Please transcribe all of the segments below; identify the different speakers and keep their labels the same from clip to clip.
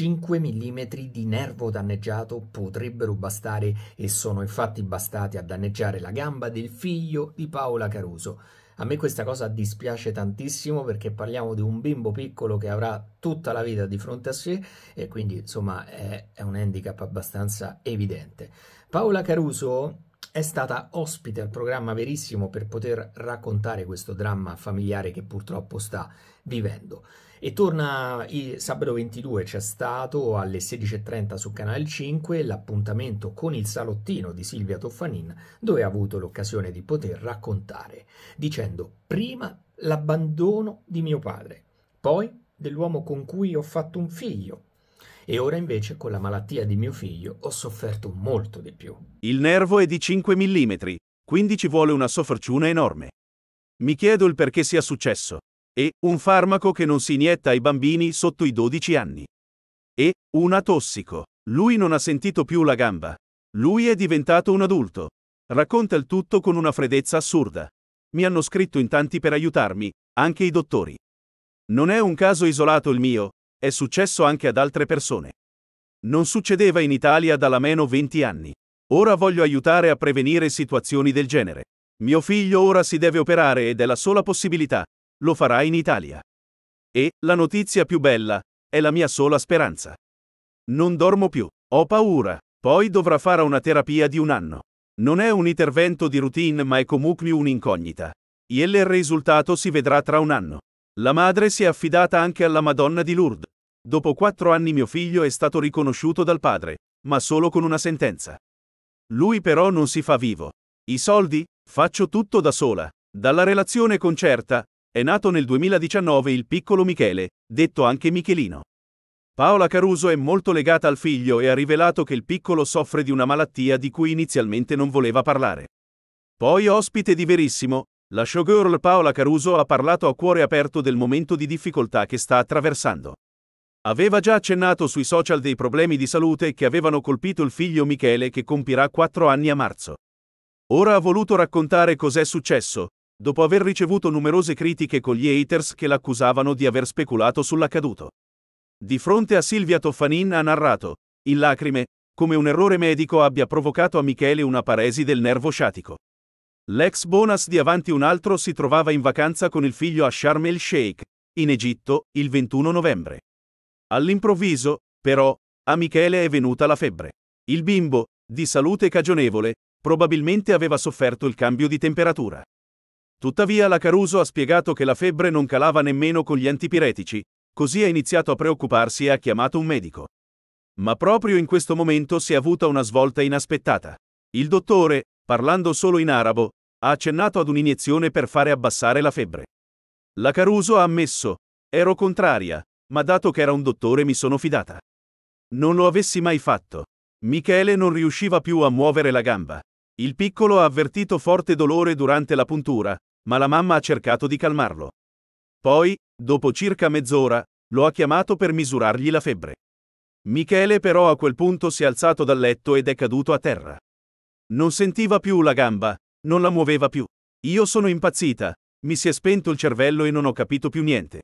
Speaker 1: 5 mm di nervo danneggiato potrebbero bastare e sono infatti bastati a danneggiare la gamba del figlio di Paola Caruso. A me questa cosa dispiace tantissimo perché parliamo di un bimbo piccolo che avrà tutta la vita di fronte a sé e quindi insomma è, è un handicap abbastanza evidente. Paola Caruso è stata ospite al programma Verissimo per poter raccontare questo dramma familiare che purtroppo sta vivendo. E torna il sabato 22, c'è stato alle 16.30 su Canale 5 l'appuntamento con il salottino di Silvia Toffanin, dove ha avuto l'occasione di poter raccontare, dicendo prima l'abbandono di mio padre, poi dell'uomo con cui ho fatto un figlio, e ora invece con la malattia di mio figlio ho sofferto molto di più.
Speaker 2: Il nervo è di 5 mm, quindi ci vuole una sofferciuna enorme. Mi chiedo il perché sia successo. E un farmaco che non si inietta ai bambini sotto i 12 anni. E una tossico. Lui non ha sentito più la gamba. Lui è diventato un adulto. Racconta il tutto con una freddezza assurda. Mi hanno scritto in tanti per aiutarmi, anche i dottori. Non è un caso isolato il mio, è successo anche ad altre persone. Non succedeva in Italia da almeno 20 anni. Ora voglio aiutare a prevenire situazioni del genere. Mio figlio ora si deve operare ed è la sola possibilità. Lo farà in Italia. E, la notizia più bella, è la mia sola speranza. Non dormo più. Ho paura. Poi dovrà fare una terapia di un anno. Non è un intervento di routine ma è comunque un'incognita. E il risultato si vedrà tra un anno. La madre si è affidata anche alla Madonna di Lourdes. Dopo quattro anni mio figlio è stato riconosciuto dal padre, ma solo con una sentenza. Lui però non si fa vivo. I soldi? Faccio tutto da sola. Dalla relazione concerta, è nato nel 2019 il piccolo Michele, detto anche Michelino. Paola Caruso è molto legata al figlio e ha rivelato che il piccolo soffre di una malattia di cui inizialmente non voleva parlare. Poi ospite di Verissimo, la showgirl Paola Caruso ha parlato a cuore aperto del momento di difficoltà che sta attraversando. Aveva già accennato sui social dei problemi di salute che avevano colpito il figlio Michele che compirà 4 anni a marzo. Ora ha voluto raccontare cos'è successo, dopo aver ricevuto numerose critiche con gli haters che l'accusavano di aver speculato sull'accaduto. Di fronte a Silvia Toffanin ha narrato, in lacrime, come un errore medico abbia provocato a Michele una paresi del nervo sciatico. L'ex bonus di Avanti un altro si trovava in vacanza con il figlio a Sharm el Sheikh, in Egitto, il 21 novembre. All'improvviso, però, a Michele è venuta la febbre. Il bimbo, di salute cagionevole, probabilmente aveva sofferto il cambio di temperatura. Tuttavia la Caruso ha spiegato che la febbre non calava nemmeno con gli antipiretici, così ha iniziato a preoccuparsi e ha chiamato un medico. Ma proprio in questo momento si è avuta una svolta inaspettata. Il dottore, parlando solo in arabo, ha accennato ad un'iniezione per fare abbassare la febbre. La Caruso ha ammesso, ero contraria, ma dato che era un dottore mi sono fidata. Non lo avessi mai fatto. Michele non riusciva più a muovere la gamba. Il piccolo ha avvertito forte dolore durante la puntura, ma la mamma ha cercato di calmarlo. Poi, dopo circa mezz'ora, lo ha chiamato per misurargli la febbre. Michele però a quel punto si è alzato dal letto ed è caduto a terra. Non sentiva più la gamba, non la muoveva più. Io sono impazzita. Mi si è spento il cervello e non ho capito più niente.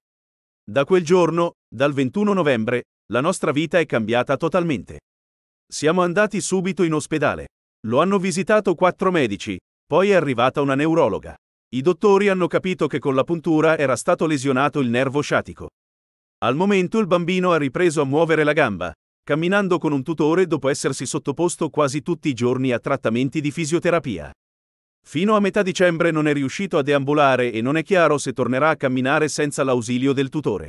Speaker 2: Da quel giorno, dal 21 novembre, la nostra vita è cambiata totalmente. Siamo andati subito in ospedale. Lo hanno visitato quattro medici, poi è arrivata una neurologa. I dottori hanno capito che con la puntura era stato lesionato il nervo sciatico. Al momento il bambino ha ripreso a muovere la gamba, camminando con un tutore dopo essersi sottoposto quasi tutti i giorni a trattamenti di fisioterapia. Fino a metà dicembre non è riuscito a deambulare e non è chiaro se tornerà a camminare senza l'ausilio del tutore.